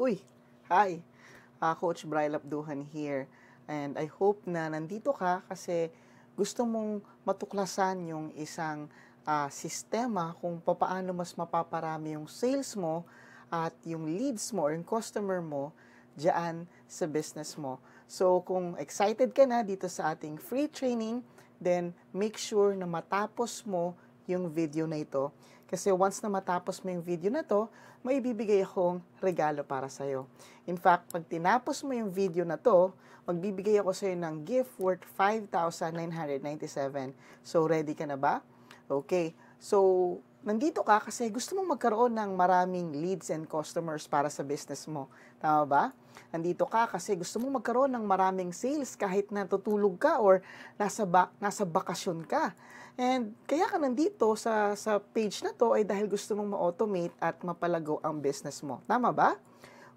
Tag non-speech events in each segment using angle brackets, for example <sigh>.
Uy, hi! Uh, Coach Bryl Abduhan here. And I hope na nandito ka kasi gusto mong matuklasan yung isang uh, sistema kung paano mas mapaparami yung sales mo at yung leads mo or yung customer mo dyan sa business mo. So kung excited ka na dito sa ating free training, then make sure na matapos mo yung video na ito. Kasi once na matapos mo yung video na to, may bibigay akong regalo para sa'yo. In fact, pag tinapos mo yung video na to, magbibigay ako sa'yo ng gift worth 5,997. So, ready ka na ba? Okay. So, nandito ka kasi gusto mong magkaroon ng maraming leads and customers para sa business mo. Tama ba? Nandito ka kasi gusto mong magkaroon ng maraming sales kahit natutulog ka or nasa, ba- nasa bakasyon ka. And kaya ka nandito sa, sa page na to ay dahil gusto mong ma-automate at mapalago ang business mo. Tama ba?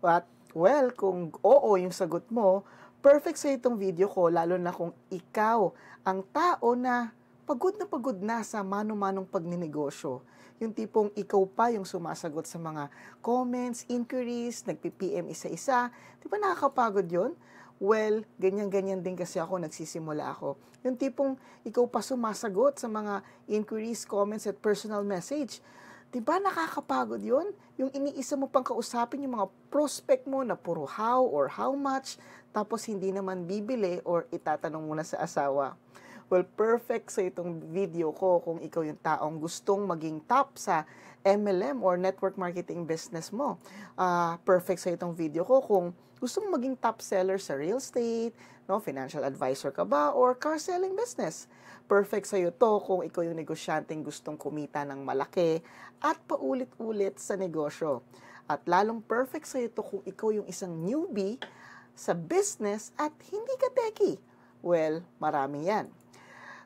At well, kung oo yung sagot mo, perfect sa itong video ko lalo na kung ikaw ang tao na pagod na pagod na sa mano-manong pagninegosyo. Yung tipong ikaw pa yung sumasagot sa mga comments, inquiries, nagpi-PM isa-isa. Di ba nakakapagod yon? well, ganyan-ganyan din kasi ako, nagsisimula ako. Yung tipong ikaw pa sumasagot sa mga inquiries, comments, at personal message. Diba nakakapagod yun? Yung iniisa mo pang kausapin yung mga prospect mo na puro how or how much, tapos hindi naman bibili or itatanong mo na sa asawa. Well, perfect sa itong video ko kung ikaw yung taong gustong maging top sa MLM or network marketing business mo. Uh, perfect sa itong video ko kung gusto mong maging top seller sa real estate, no, financial advisor ka ba, or car selling business. Perfect sa'yo to kung ikaw yung negosyanteng gustong kumita ng malaki at paulit-ulit sa negosyo. At lalong perfect sa'yo to kung ikaw yung isang newbie sa business at hindi ka techie. Well, marami yan.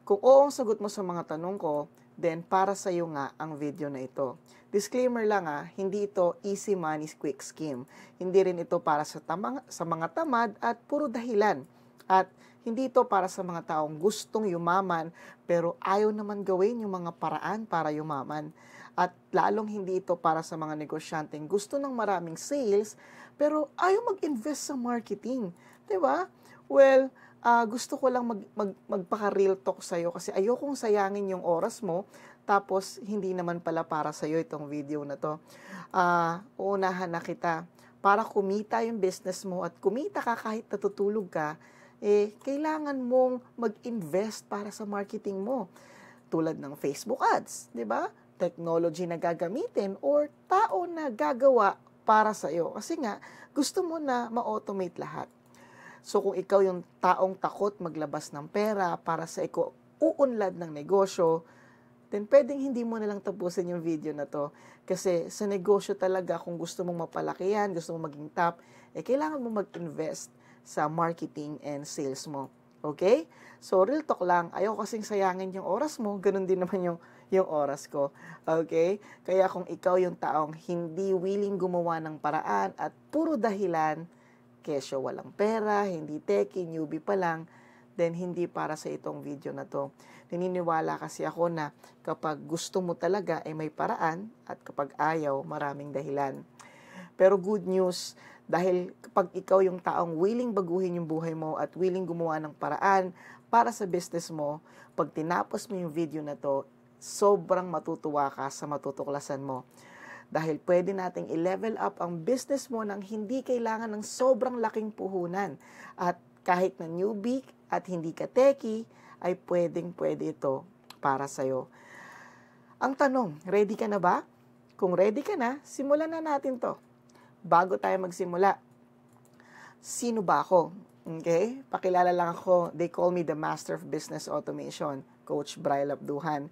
Kung oo ang sagot mo sa mga tanong ko, then para sa iyo nga ang video na ito. Disclaimer lang ha, ah, hindi ito easy money quick scheme. Hindi rin ito para sa, tamang, sa mga tamad at puro dahilan. At hindi ito para sa mga taong gustong yumaman pero ayaw naman gawin yung mga paraan para yumaman. At lalong hindi ito para sa mga negosyanteng gusto ng maraming sales pero ayaw mag-invest sa marketing. ba? Diba? Well, uh, gusto ko lang mag, mag, magpaka-real talk sa'yo kasi ayokong sayangin yung oras mo, tapos hindi naman pala para sa'yo itong video na to. Uh, uunahan na kita para kumita yung business mo at kumita ka kahit natutulog ka, eh, kailangan mong mag-invest para sa marketing mo. Tulad ng Facebook ads, di ba? Technology na gagamitin or tao na gagawa para sa iyo. Kasi nga, gusto mo na ma-automate lahat. So kung ikaw yung taong takot maglabas ng pera para sa iko uunlad ng negosyo, then pwedeng hindi mo nalang tapusin yung video na to. Kasi sa negosyo talaga, kung gusto mong mapalaki yan, gusto mong maging top, eh kailangan mo mag-invest sa marketing and sales mo. Okay? So, real talk lang. Ayaw kasing sayangin yung oras mo. Ganun din naman yung, yung oras ko. Okay? Kaya kung ikaw yung taong hindi willing gumawa ng paraan at puro dahilan kesyo walang pera, hindi techie, newbie pa lang, then hindi para sa itong video na to. Nininiwala kasi ako na kapag gusto mo talaga ay eh, may paraan at kapag ayaw, maraming dahilan. Pero good news, dahil kapag ikaw yung taong willing baguhin yung buhay mo at willing gumawa ng paraan para sa business mo, pag tinapos mo yung video na to, sobrang matutuwa ka sa matutuklasan mo. Dahil pwede nating i-level up ang business mo nang hindi kailangan ng sobrang laking puhunan. At kahit na newbie at hindi ka teki, ay pwedeng pwede ito para sa'yo. Ang tanong, ready ka na ba? Kung ready ka na, simulan na natin to. Bago tayo magsimula, sino ba ako? Okay? Pakilala lang ako. They call me the Master of Business Automation, Coach Braille Abduhan.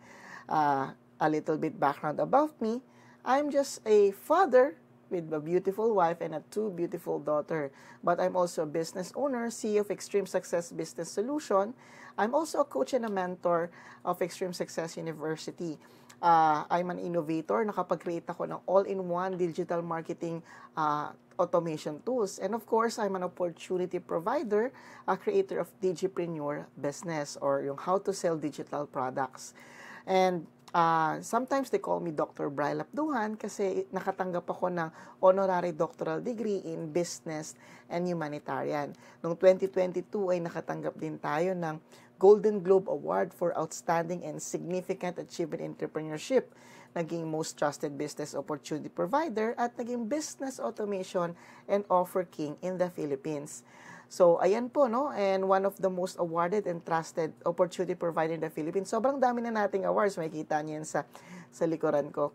Uh, a little bit background about me. I'm just a father with a beautiful wife and a two beautiful daughter. But I'm also a business owner, CEO of Extreme Success Business Solution. I'm also a coach and a mentor of Extreme Success University. Uh, I'm an innovator. Nakapag-create ako ng all-in-one digital marketing uh, automation tools. And of course, I'm an opportunity provider, a creator of Digipreneur business or yung how to sell digital products. And Uh, sometimes they call me Dr. Bry Lapduhan kasi nakatanggap ako ng honorary doctoral degree in business and humanitarian. Noong 2022 ay nakatanggap din tayo ng Golden Globe Award for Outstanding and Significant Achievement in Entrepreneurship, naging Most Trusted Business Opportunity Provider at naging Business Automation and Offer King in the Philippines. So, ayan po, no? And one of the most awarded and trusted opportunity provider in the Philippines. Sobrang dami na nating awards. May kita niyo sa, sa likuran ko.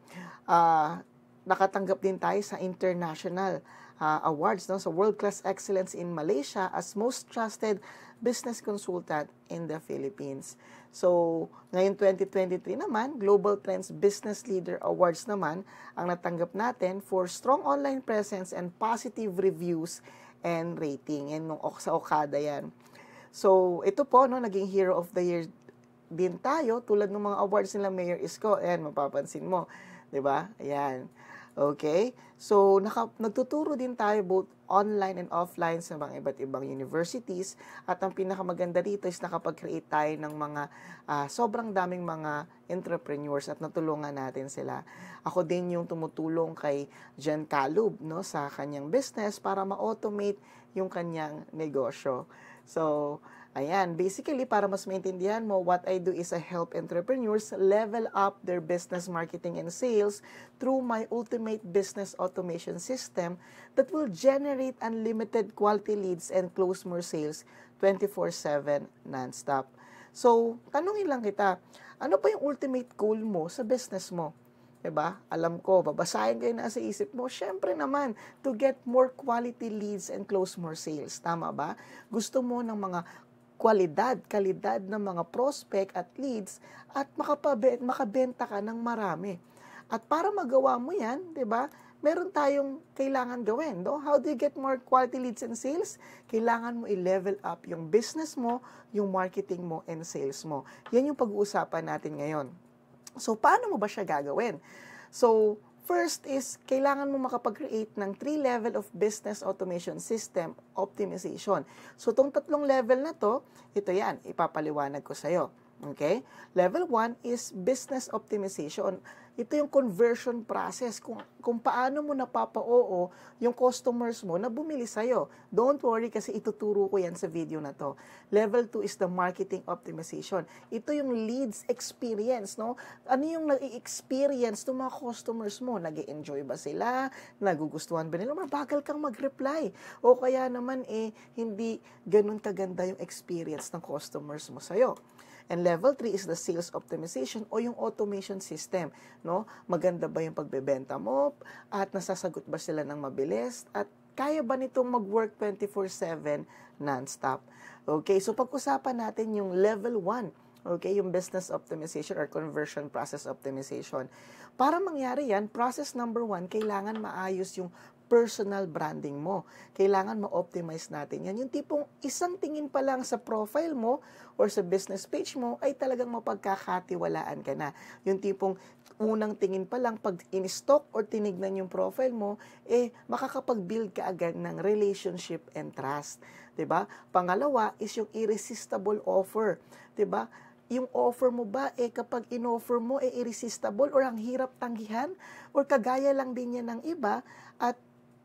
Uh, nakatanggap din tayo sa international uh, awards, no? So, World Class Excellence in Malaysia as most trusted business consultant in the Philippines. So, ngayon 2023 naman, Global Trends Business Leader Awards naman ang natanggap natin for strong online presence and positive reviews and rating. And nung sa Okada yan. So, ito po, no, naging Hero of the Year din tayo tulad ng mga awards nila Mayor Isko. Ayan, mapapansin mo. 'di ba? Ayan. Okay? So, naka, nagtuturo din tayo both online and offline sa mga iba't ibang universities. At ang pinakamaganda dito is nakapag-create tayo ng mga uh, sobrang daming mga entrepreneurs at natulungan natin sila. Ako din yung tumutulong kay Jen Calub no, sa kanyang business para ma-automate yung kanyang negosyo. So, Ayan, basically, para mas maintindihan mo, what I do is I help entrepreneurs level up their business marketing and sales through my ultimate business automation system that will generate unlimited quality leads and close more sales 24-7 non-stop. So, tanongin lang kita, ano pa yung ultimate goal mo sa business mo? 'di ba? Alam ko, babasahin ko 'yung nasa isip mo. Syempre naman, to get more quality leads and close more sales, tama ba? Gusto mo ng mga kwalidad, kalidad ng mga prospect at leads at makapabenta, makabenta ka ng marami. At para magawa mo yan, di ba, meron tayong kailangan gawin. No? How do you get more quality leads and sales? Kailangan mo i-level up yung business mo, yung marketing mo, and sales mo. Yan yung pag-uusapan natin ngayon. So, paano mo ba siya gagawin? So, First is, kailangan mo makapag-create ng three level of business automation system optimization. So, itong tatlong level na to, ito yan, ipapaliwanag ko sa'yo. Okay? Level 1 is business optimization ito yung conversion process kung kung paano mo napapa-oo yung customers mo na bumili sa iyo. Don't worry kasi ituturo ko yan sa video na to. Level 2 is the marketing optimization. Ito yung leads experience, no? Ano yung nai-experience ng mga customers mo? nag enjoy ba sila? Nagugustuhan ba nila? Mabagal kang mag-reply. O kaya naman eh hindi ganun kaganda yung experience ng customers mo sa iyo. And level 3 is the sales optimization o yung automation system, no? Maganda ba yung pagbebenta mo at nasasagot ba sila ng mabilis at kaya ba nitong mag-work 24/7 non-stop? Okay, so pag-usapan natin yung level 1 Okay, yung business optimization or conversion process optimization. Para mangyari yan, process number one, kailangan maayos yung personal branding mo. Kailangan ma-optimize natin yan. Yung tipong isang tingin pa lang sa profile mo or sa business page mo ay talagang mapagkakatiwalaan ka na. Yung tipong unang tingin pa lang pag in-stock or tinignan yung profile mo, eh makakapag-build ka agad ng relationship and trust. 'di ba? Pangalawa is yung irresistible offer, 'di ba? Yung offer mo ba eh kapag inoffer mo eh irresistible or ang hirap tanggihan or kagaya lang din niya ng iba at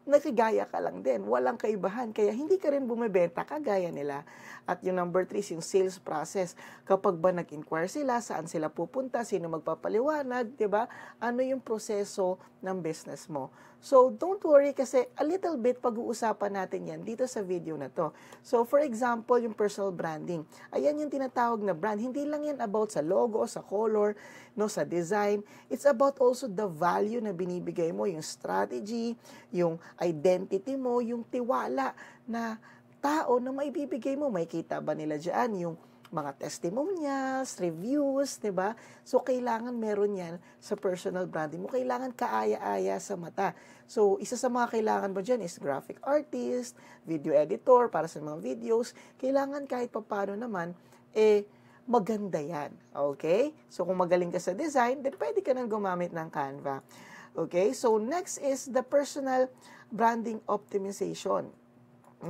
nakagaya ka lang din. Walang kaibahan. Kaya hindi ka rin bumibenta kagaya nila. At yung number three is yung sales process. Kapag ba nag-inquire sila, saan sila pupunta, sino magpapaliwanag, di ba? Ano yung proseso ng business mo. So, don't worry kasi a little bit pag-uusapan natin yan dito sa video na to. So, for example, yung personal branding. Ayan yung tinatawag na brand. Hindi lang yan about sa logo, sa color, no, sa design. It's about also the value na binibigay mo, yung strategy, yung identity mo, yung tiwala na tao na maibibigay mo. May kita ba nila dyan yung mga testimonials, reviews, di ba? So, kailangan meron yan sa personal branding mo. Kailangan kaaya-aya sa mata. So, isa sa mga kailangan mo dyan is graphic artist, video editor para sa mga videos. Kailangan kahit paano naman, eh, maganda yan. Okay? So, kung magaling ka sa design, then pwede ka nang gumamit ng Canva. Okay? So, next is the personal branding optimization.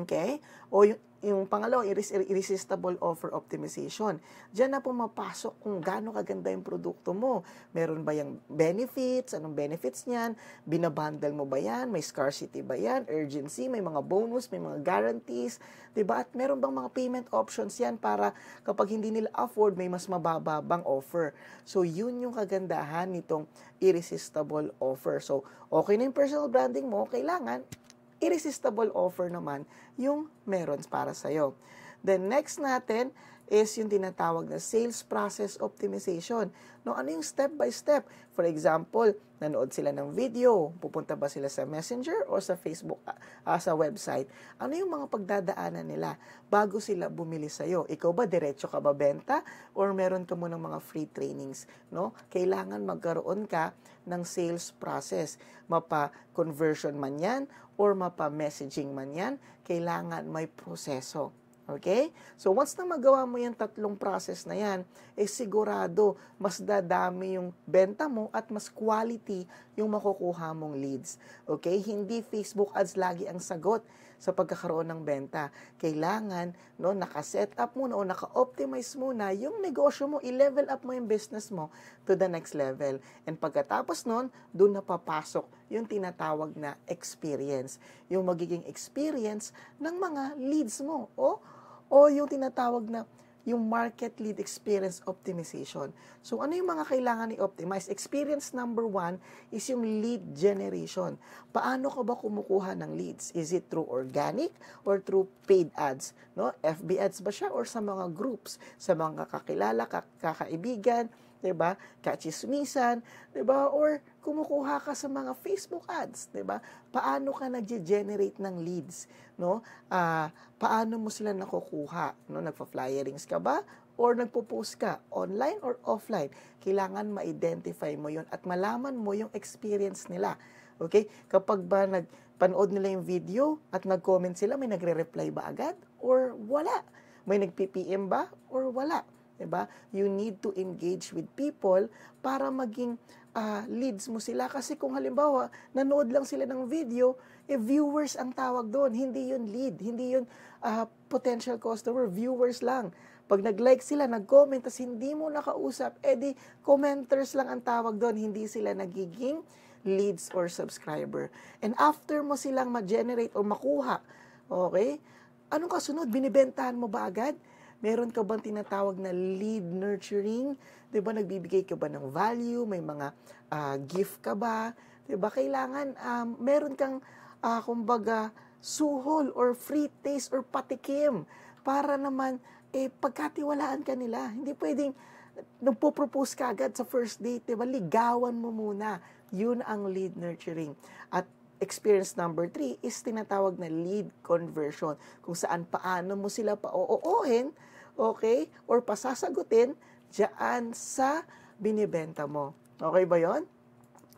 Okay? O yung, yung pangalawa, irresistible offer optimization. Diyan na pumapasok kung gaano kaganda yung produkto mo. Meron ba yung benefits? Anong benefits niyan? Binabundle mo ba yan? May scarcity ba yan? Urgency? May mga bonus? May mga guarantees? diba? At meron bang mga payment options yan para kapag hindi nila afford, may mas mababa bang offer? So, yun yung kagandahan nitong irresistible offer. So, okay na yung personal branding mo, kailangan ah irresistible offer naman yung meron para sa'yo. Then next natin is yung tinatawag na sales process optimization. No, ano yung step by step? For example, nanood sila ng video, pupunta ba sila sa Messenger or sa Facebook uh, sa website? Ano yung mga pagdadaanan nila bago sila bumili sa iyo? Ikaw ba diretso ka ba benta or meron ka mo ng mga free trainings, no? Kailangan magkaroon ka ng sales process. Mapa conversion man 'yan or mapa messaging man 'yan, kailangan may proseso. Okay? So once na magawa mo yung tatlong process na yan, eh sigurado mas dadami yung benta mo at mas quality yung makukuha mong leads. Okay? Hindi Facebook ads lagi ang sagot sa pagkakaroon ng benta. Kailangan no, naka-set up muna o naka-optimize muna yung negosyo mo, i-level up mo yung business mo to the next level. And pagkatapos nun, doon na papasok yung tinatawag na experience. Yung magiging experience ng mga leads mo o o yung tinatawag na yung market lead experience optimization. So, ano yung mga kailangan i-optimize? Experience number one is yung lead generation. Paano ka ba kumukuha ng leads? Is it through organic or through paid ads? No? FB ads ba siya or sa mga groups? Sa mga kakilala, kak kakaibigan, 'di ba? Kachismisan, 'di ba? Or kumukuha ka sa mga Facebook ads, 'di ba? Paano ka nagje-generate ng leads, no? Uh, paano mo sila nakukuha, no? Nagfa-flyerings ka ba or nagpo-post ka online or offline? Kailangan ma-identify mo 'yon at malaman mo yung experience nila. Okay? Kapag ba nagpanood nila yung video at nag-comment sila, may nagre-reply ba agad or wala? May nag-PPM ba or wala? Diba? You need to engage with people para maging uh, leads mo sila. Kasi kung halimbawa, nanood lang sila ng video, eh, viewers ang tawag doon. Hindi yun lead, hindi yun uh, potential customer, viewers lang. Pag nag-like sila, nag-comment, tas hindi mo nakausap, eh di commenters lang ang tawag doon. Hindi sila nagiging leads or subscriber. And after mo silang ma-generate o makuha, okay, anong kasunod? Binibentahan mo ba agad? Meron ka bang tinatawag na lead nurturing? 'Di ba nagbibigay ka ba ng value? May mga uh, gift ka ba? 'Di ba kailangan um, meron kang uh, kumbaga suhol or free taste or patikim para naman eh pagkatiwalaan ka nila. Hindi pwedeng nagpo-propose ka agad sa first date, 'di ba? Ligawan mo muna. Yun ang lead nurturing. At experience number three is tinatawag na lead conversion, kung saan paano mo sila paoohin, okay, or pasasagutin diyan sa binibenta mo. Okay ba yon?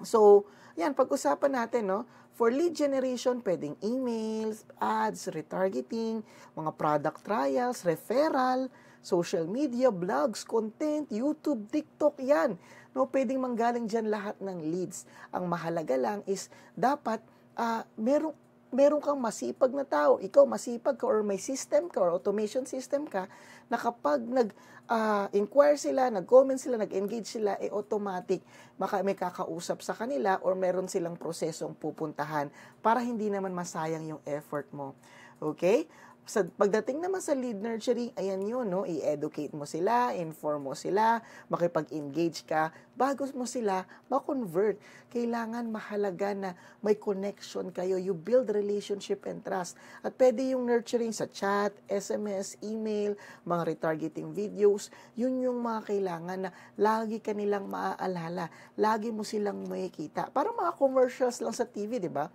So, yan, pag-usapan natin, no? For lead generation, pwedeng emails, ads, retargeting, mga product trials, referral, social media, blogs, content, YouTube, TikTok, yan. No, pwedeng manggaling diyan lahat ng leads. Ang mahalaga lang is dapat uh, merong meron kang masipag na tao. Ikaw masipag ka or may system ka or automation system ka na kapag nag-inquire ah, sila, nag-comment sila, nag-engage sila, eh automatic maka may kakausap sa kanila or meron silang prosesong pupuntahan para hindi naman masayang yung effort mo. Okay? sa pagdating naman sa lead nurturing, ayan yun, no? i-educate mo sila, inform mo sila, makipag-engage ka, bago mo sila ma-convert. Kailangan mahalaga na may connection kayo. You build relationship and trust. At pwede yung nurturing sa chat, SMS, email, mga retargeting videos. Yun yung mga kailangan na lagi kanilang maaalala. Lagi mo silang makikita. Parang mga commercials lang sa TV, di ba?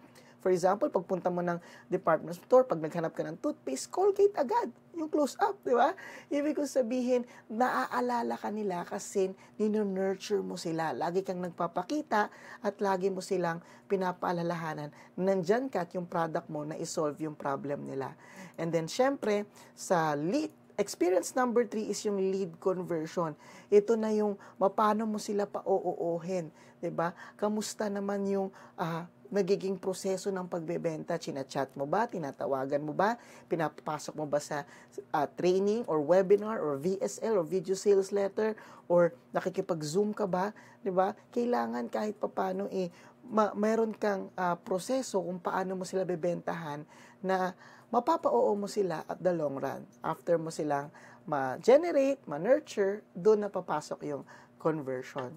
For example, pagpunta mo ng department store, pag naghanap ka ng toothpaste, Colgate agad, yung close up, di ba? Ibig kong sabihin, naaalala ka nila kasi nino-nurture mo sila. Lagi kang nagpapakita at lagi mo silang pinapaalalahanan. Nandyan ka at yung product mo na isolve yung problem nila. And then, syempre, sa lead experience number three is yung lead conversion. Ito na yung paano mo sila pa-oohin. ba? Diba? Kamusta naman yung uh, nagiging proseso ng pagbebenta? Chinachat mo ba? Tinatawagan mo ba? Pinapasok mo ba sa uh, training or webinar or VSL or video sales letter or nakikipag-zoom ka ba? 'Di ba? Kailangan kahit papaano eh ma- meron kang uh, proseso kung paano mo sila bebentahan na mapapa-oo mo sila at the long run. After mo silang ma-generate, ma-nurture, doon na papasok yung conversion.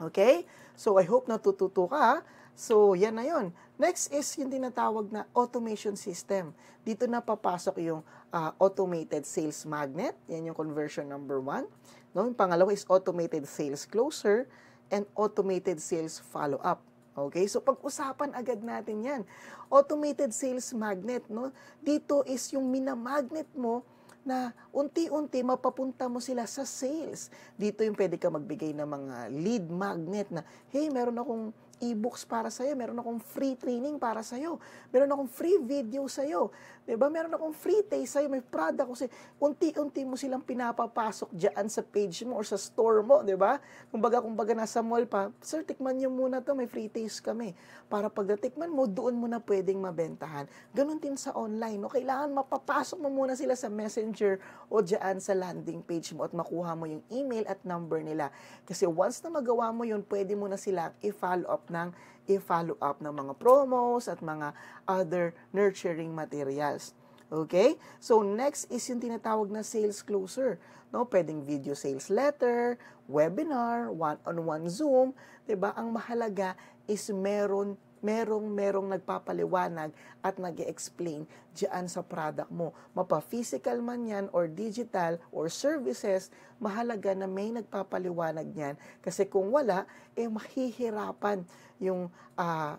Okay? So, I hope natututo ka So, yan na yon. Next is yung tinatawag na automation system. Dito na papasok yung uh, automated sales magnet. Yan yung conversion number one. No, yung pangalawa is automated sales closer and automated sales follow-up. Okay? So pag-usapan agad natin 'yan. Automated sales magnet, no? Dito is yung minamagnet mo na unti-unti mapapunta mo sila sa sales. Dito yung pwede ka magbigay ng mga lead magnet na, hey, meron akong e-books para sa'yo, meron akong free training para sa'yo, meron akong free video sa'yo, 'Di ba? Meron akong free taste sa'yo, may product kasi Unti-unti mo silang pinapapasok diyan sa page mo or sa store mo, 'di ba? Kumbaga, baga nasa mall pa, sir, tikman niyo muna 'to, may free taste kami. Para pag natikman mo, doon mo na pwedeng mabentahan. Ganon din sa online, no? Kailangan mapapasok mo muna sila sa Messenger o diyan sa landing page mo at makuha mo yung email at number nila. Kasi once na magawa mo yun, pwede mo na sila i-follow up ng i-follow up ng mga promos at mga other nurturing materials. Okay? So, next is yung tinatawag na sales closer. No? Pwedeng video sales letter, webinar, one-on-one -on -one Zoom. ba diba? Ang mahalaga is meron merong merong nagpapaliwanag at nag explain diyan sa product mo. Mapa-physical man yan or digital or services, mahalaga na may nagpapaliwanag niyan. Kasi kung wala, eh mahihirapan yung uh,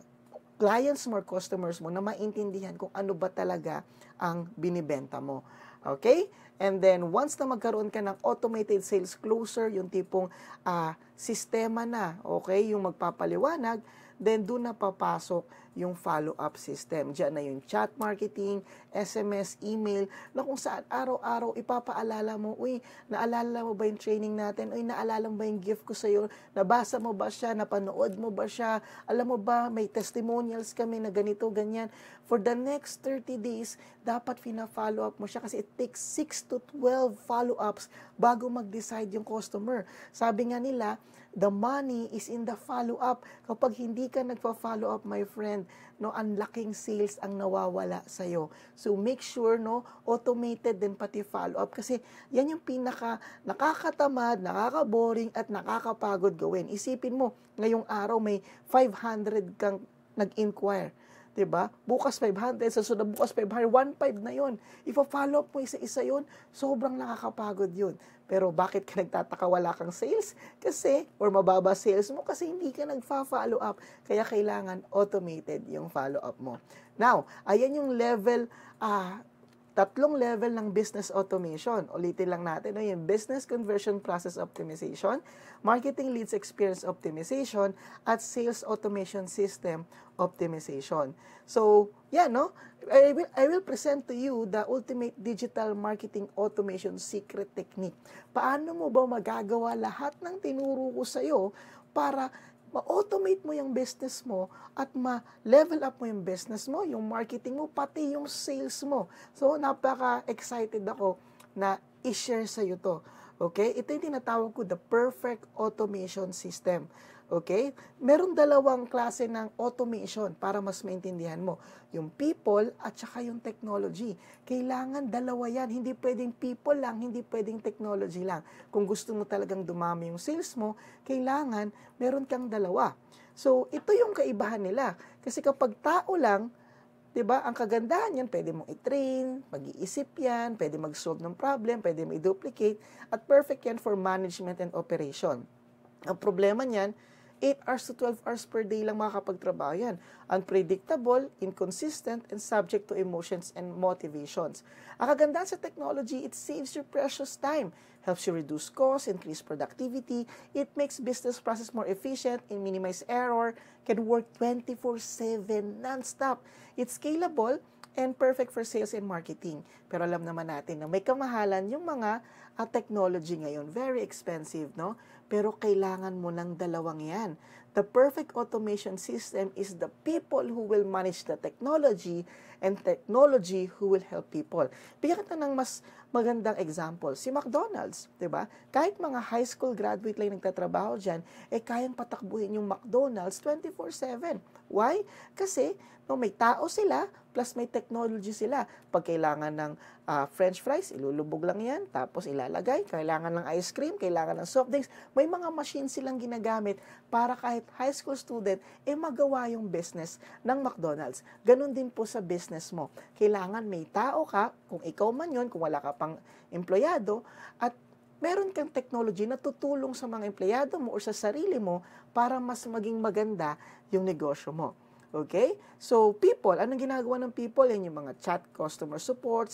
clients mo or customers mo na maintindihan kung ano ba talaga ang binibenta mo. Okay? And then, once na magkaroon ka ng automated sales closer, yung tipong uh, sistema na, okay, yung magpapaliwanag, Then doon na papasok yung follow-up system. Diyan na yung chat marketing, SMS, email, na kung saan araw-araw ipapaalala mo, uy, naalala mo ba yung training natin? Uy, naalala mo ba yung gift ko sa'yo? Nabasa mo ba siya? Napanood mo ba siya? Alam mo ba, may testimonials kami na ganito, ganyan. For the next 30 days, dapat fina-follow up mo siya kasi it takes 6 to 12 follow-ups bago mag-decide yung customer. Sabi nga nila, The money is in the follow-up. Kapag hindi ka nagpa-follow up, my friend, no, ang laking sales ang nawawala sa iyo. So make sure no, automated din pati follow-up kasi yan yung pinaka nakakatamad, nakaka-boring at nakakapagod gawin. Isipin mo, ngayong araw may 500 kang nag-inquire. 'di ba? Bukas 500, sa sunod bukas 500, 15 na 'yon. Ipa-follow up mo isa-isa 'yon, sobrang nakakapagod 'yon. Pero bakit ka nagtataka wala kang sales? Kasi, or mababa sales mo kasi hindi ka nagfa-follow up. Kaya kailangan automated yung follow up mo. Now, ayan yung level uh, tatlong level ng business automation. Ulitin lang natin, no? yung business conversion process optimization, marketing leads experience optimization, at sales automation system optimization. So, yeah, no? I will, I will present to you the ultimate digital marketing automation secret technique. Paano mo ba magagawa lahat ng tinuro ko sa'yo para ma-automate mo yung business mo at ma-level up mo yung business mo, yung marketing mo, pati yung sales mo. So, napaka-excited ako na i-share sa iyo to. Okay? Ito yung tinatawag ko the perfect automation system. Okay? Meron dalawang klase ng automation para mas maintindihan mo. Yung people at saka yung technology. Kailangan dalawa yan. Hindi pwedeng people lang, hindi pwedeng technology lang. Kung gusto mo talagang dumami yung sales mo, kailangan meron kang dalawa. So, ito yung kaibahan nila. Kasi kapag tao lang, 'di ba? Ang kagandahan niyan, pwede mong i-train, mag-iisip 'yan, pwede mag-solve ng problem, pwede mo i-duplicate at perfect 'yan for management and operation. Ang problema niyan, 8 hours to 12 hours per day lang makakapagtrabaho yan. Unpredictable, inconsistent, and subject to emotions and motivations. Ang kagandahan sa technology, it saves your precious time, helps you reduce costs, increase productivity, it makes business process more efficient, and minimize error, can work 24-7 non-stop. It's scalable, and perfect for sales and marketing. Pero alam naman natin na may kamahalan yung mga uh, technology ngayon. Very expensive, no? Pero kailangan mo ng dalawang yan. The perfect automation system is the people who will manage the technology and technology who will help people. Bigyan kita ng mas magandang example. Si McDonald's, di ba? Kahit mga high school graduate lang nagtatrabaho dyan, eh kayang patakbuhin yung McDonald's 24-7. Why? Kasi no, may tao sila, Plus may technology sila. Pag kailangan ng uh, french fries, ilulubog lang yan, tapos ilalagay. Kailangan ng ice cream, kailangan ng soft drinks. May mga machine silang ginagamit para kahit high school student, eh magawa yung business ng McDonald's. Ganon din po sa business mo. Kailangan may tao ka, kung ikaw man yon kung wala ka pang empleyado, at meron kang technology na tutulong sa mga empleyado mo o sa sarili mo para mas maging maganda yung negosyo mo. Okay? So, people, anong ginagawa ng people? Yan yung mga chat customer support,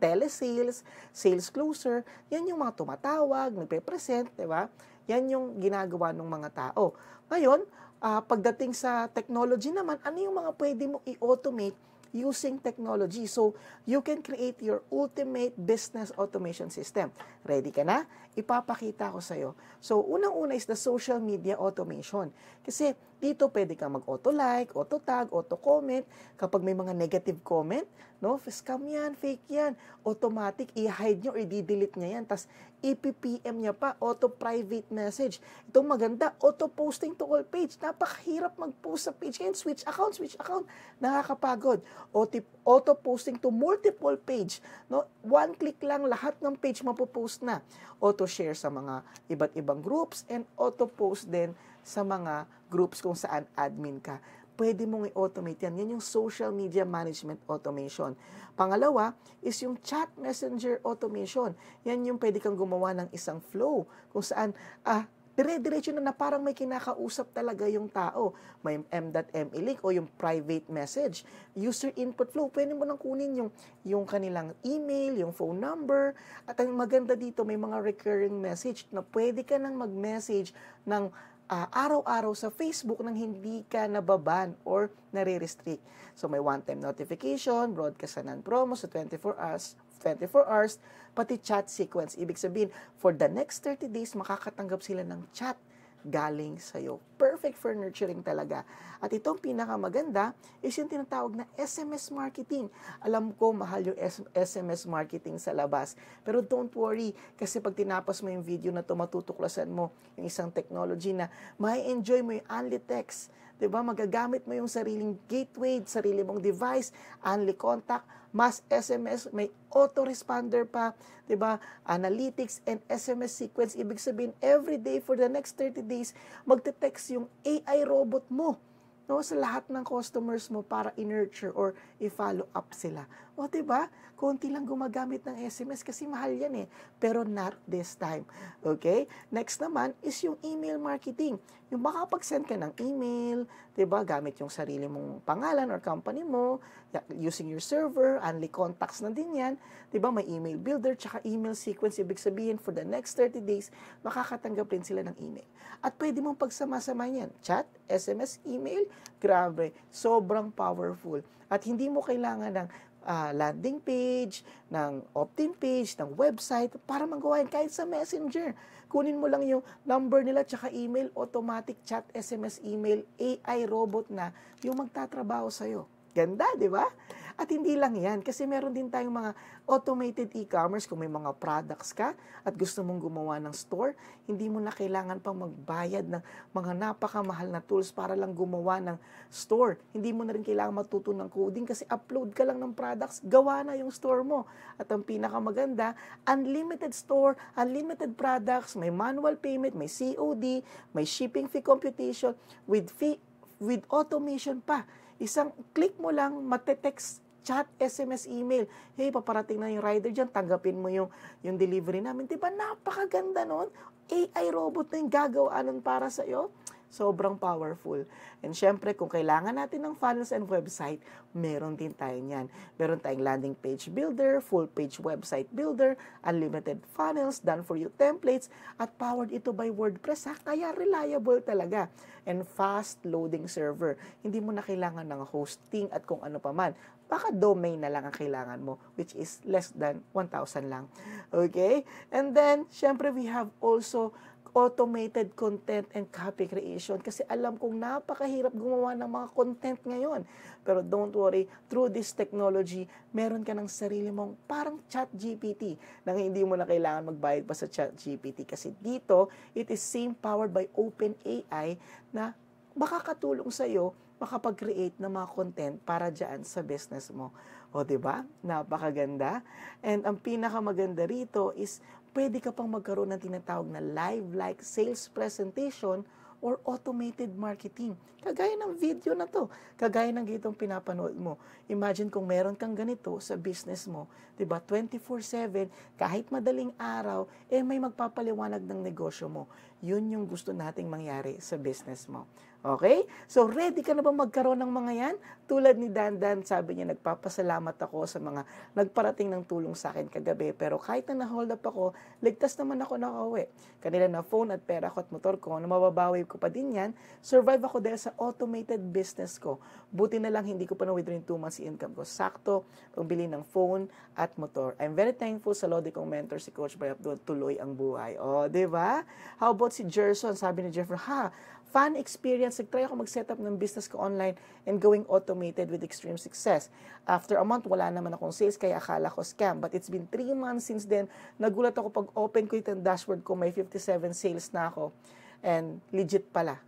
telesales, sales closer. Yan yung mga tumatawag, nagpe-present, di ba? Yan yung ginagawa ng mga tao. Ngayon, uh, pagdating sa technology naman, ano yung mga pwede mo i-automate using technology. So, you can create your ultimate business automation system. Ready ka na? Ipapakita ko sa'yo. So, unang-una is the social media automation. Kasi, dito pwede kang mag-auto-like, auto-tag, auto-comment. Kapag may mga negative comment, no, scam yan, fake yan. Automatic, i-hide nyo or i-delete niya yan. Tapos, i pm niya pa, auto-private message. Itong maganda, auto-posting to all page. Napakahirap mag-post sa page. and switch account, switch account. Nakakapagod. Auto-posting to multiple page. No? One click lang, lahat ng page mapopost na. Auto-share sa mga iba't ibang groups and auto-post din sa mga groups kung saan admin ka. Pwede mong i-automate yan. Yan yung social media management automation. Pangalawa is yung chat messenger automation. Yan yung pwede kang gumawa ng isang flow kung saan, ah, dire-diretso na na parang may kinakausap talaga yung tao. May m.me link o yung private message. User input flow, pwede mo nang kunin yung, yung kanilang email, yung phone number. At ang maganda dito, may mga recurring message na pwede ka nang mag-message ng uh, araw-araw sa Facebook nang hindi ka nababan or nare-restrict. So may one-time notification, broadcast and promo sa 24 hours, 24 hours, pati chat sequence. Ibig sabihin, for the next 30 days, makakatanggap sila ng chat galing sa'yo. Perfect for nurturing talaga. At itong pinakamaganda is yung tinatawag na SMS marketing. Alam ko, mahal yung SMS marketing sa labas. Pero don't worry, kasi pag tinapos mo yung video na to, matutuklasan mo yung isang technology na may enjoy mo yung unlit text 'di ba? Magagamit mo yung sariling gateway, sarili mong device, only contact, mass SMS, may autoresponder pa, 'di ba? Analytics and SMS sequence. Ibig sabihin, every day for the next 30 days, magte-text yung AI robot mo no sa lahat ng customers mo para i-nurture or i-follow up sila. O, di ba? Konti lang gumagamit ng SMS kasi mahal yan eh. Pero not this time. Okay? Next naman is yung email marketing. Yung makapag-send ka ng email, di ba? Gamit yung sarili mong pangalan or company mo, using your server, only contacts na din yan. Di ba? May email builder, tsaka email sequence. Ibig sabihin, for the next 30 days, makakatanggap rin sila ng email. At pwede mong pagsama-sama yan. Chat, SMS, email, grabe. Sobrang powerful. At hindi mo kailangan ng uh, landing page, ng opt-in page, ng website, para magawain kahit sa messenger. Kunin mo lang yung number nila tsaka email, automatic chat, SMS, email, AI robot na yung magtatrabaho sa'yo. Ganda, di ba? At hindi lang yan, kasi meron din tayong mga automated e-commerce kung may mga products ka at gusto mong gumawa ng store, hindi mo na kailangan pang magbayad ng mga napakamahal na tools para lang gumawa ng store. Hindi mo na rin kailangan matuto ng coding kasi upload ka lang ng products, gawa na yung store mo. At ang pinakamaganda, unlimited store, unlimited products, may manual payment, may COD, may shipping fee computation with fee with automation pa. Isang click mo lang, magte-text chat, SMS, email. Hey, paparating na yung rider dyan, tanggapin mo yung, yung delivery namin. Diba, napakaganda nun? AI robot na yung gagawa nun para sa'yo sobrang powerful. And syempre, kung kailangan natin ng funnels and website, meron din tayo niyan. Meron tayong landing page builder, full page website builder, unlimited funnels, done for you templates, at powered ito by WordPress ha, kaya reliable talaga. And fast loading server. Hindi mo na kailangan ng hosting at kung ano pa man. Baka domain na lang ang kailangan mo, which is less than 1,000 lang. Okay? And then, syempre, we have also automated content and copy creation kasi alam kong napakahirap gumawa ng mga content ngayon. Pero don't worry, through this technology, meron ka ng sarili mong parang chat GPT na hindi mo na kailangan magbayad pa sa chat GPT kasi dito, it is same powered by OpenAI na baka katulong sa'yo makapag-create ng mga content para dyan sa business mo. O, di ba? Napakaganda. And ang pinakamaganda rito is pwede ka pang magkaroon ng tinatawag na live-like sales presentation or automated marketing. Kagaya ng video na to, kagaya ng gitong pinapanood mo. Imagine kung meron kang ganito sa business mo, 'di ba? 24/7 kahit madaling araw eh may magpapaliwanag ng negosyo mo. 'Yun yung gusto nating mangyari sa business mo. Okay? So, ready ka na ba magkaroon ng mga yan? Tulad ni Dandan, sabi niya, nagpapasalamat ako sa mga nagparating ng tulong sa akin kagabi. Pero kahit na na-hold up ako, ligtas naman ako na nakauwi. Kanila na phone at pera ko at motor ko, na mababawi ko pa din yan, survive ako dahil sa automated business ko. Buti na lang hindi ko pa na-withdraw yung 2 months income ko. Sakto, pagbili ng phone at motor. I'm very thankful sa Lodi kong mentor, si Coach Bray Abdul, tuloy ang buhay. O, oh, di ba? How about si Gerson? Sabi ni Jeffrey, ha, fun experience, nag-try ako mag-set up ng business ko online and going automated with extreme success. After a month, wala naman akong sales, kaya akala ko scam. But it's been 3 months since then. Nagulat ako pag open ko itong dashboard ko, may 57 sales na ako. And legit pala.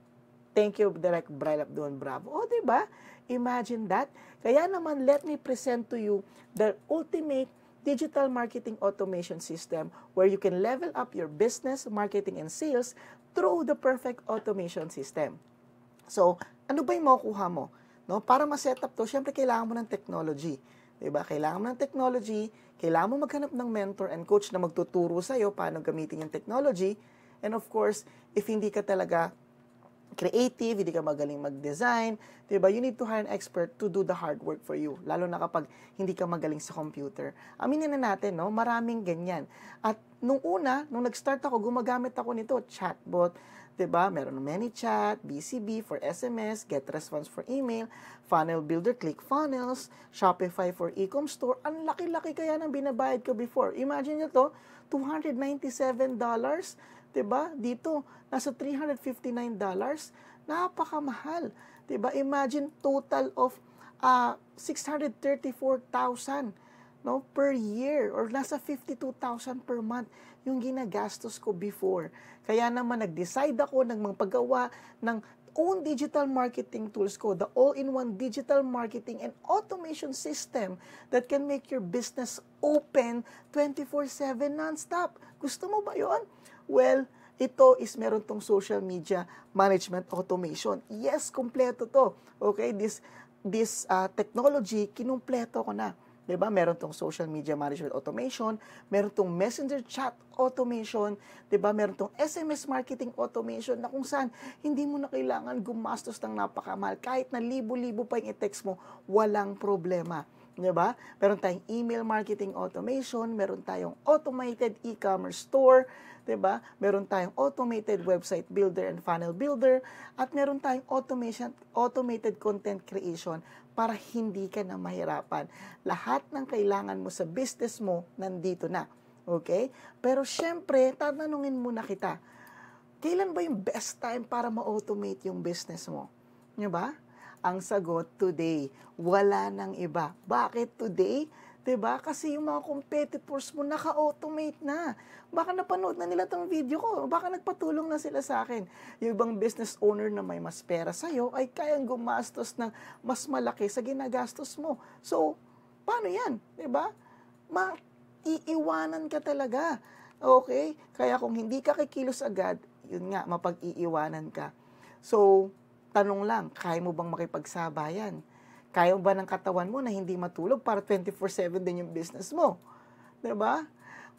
Thank you, Direct up Abdon Bravo. O, oh, di ba? Imagine that. Kaya naman, let me present to you the ultimate digital marketing automation system where you can level up your business, marketing, and sales through the perfect automation system. So, ano ba yung makukuha mo? No? Para ma-set up to, syempre kailangan mo ng technology. 'di ba? Kailangan mo ng technology, kailangan mo maghanap ng mentor and coach na magtuturo sa iyo paano gamitin yung technology. And of course, if hindi ka talaga creative, hindi ka magaling mag-design, 'di ba? You need to hire an expert to do the hard work for you, lalo na kapag hindi ka magaling sa computer. Aminin na natin, no, maraming ganyan. At nung una, nung nag-start ako, gumagamit ako nito, chatbot, 'di ba? Meron many chat, BCB for SMS, get response for email, funnel builder, click funnels, Shopify for e-com store. Ang laki-laki kaya ng binabayad ko before. Imagine niyo to, $297 'Diba? Dito, nasa $359. Napakamahal. 'Di ba? Imagine total of uh, ah, 634,000 no per year or nasa 52,000 per month yung ginagastos ko before. Kaya naman nag-decide ako ng magpagawa ng own digital marketing tools ko, the all-in-one digital marketing and automation system that can make your business open 24-7 non-stop. Gusto mo ba yon? Well, ito is meron tong social media management automation. Yes, kumpleto to. Okay, this this uh, technology kinumpleto ko na. 'Di ba? Meron tong social media management automation, meron tong messenger chat automation, 'di ba? Meron tong SMS marketing automation na kung saan hindi mo na kailangan gumastos ng napakamahal kahit na libo-libo pa yung i-text mo, walang problema. 'di ba? Meron tayong email marketing automation, meron tayong automated e-commerce store, 'di ba? Meron tayong automated website builder and funnel builder at meron tayong automation automated content creation para hindi ka na mahirapan. Lahat ng kailangan mo sa business mo nandito na. Okay? Pero syempre, tatanungin muna kita. Kailan ba yung best time para ma-automate yung business mo? 'Di ba? Ang sagot today, wala nang iba. Bakit today? ba? Diba? Kasi yung mga competitors mo naka-automate na. Baka napanood na nila tong video ko. Baka nagpatulong na sila sa akin. Yung ibang business owner na may mas pera sa iyo ay kayang gumastos ng mas malaki sa ginagastos mo. So, paano yan? 'Di ba? Maiiwanan ka talaga. Okay? Kaya kung hindi ka kikilos agad, yun nga, mapag-iiwanan ka. So, tanong lang, kaya mo bang makipagsabayan? Kaya ba ng katawan mo na hindi matulog para 24-7 din yung business mo? ba? Diba?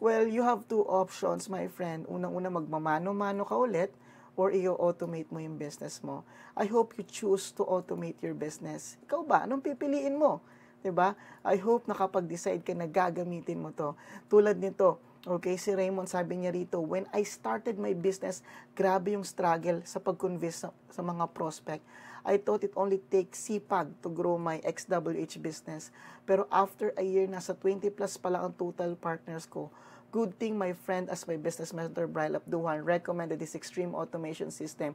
Well, you have two options, my friend. Unang-una, magmamano-mano ka ulit or i-automate mo yung business mo. I hope you choose to automate your business. Ikaw ba? Anong pipiliin mo? ba? Diba? I hope nakapag-decide ka na gagamitin mo to. Tulad nito, Okay, si Raymond sabi niya rito, when I started my business, grabe yung struggle sa pag-convince sa, sa mga prospect. I thought it only takes CPAG to grow my XWH business. Pero after a year, nasa 20 plus pala ang total partners ko. Good thing my friend as my business mentor Brian Duhan, recommended this extreme automation system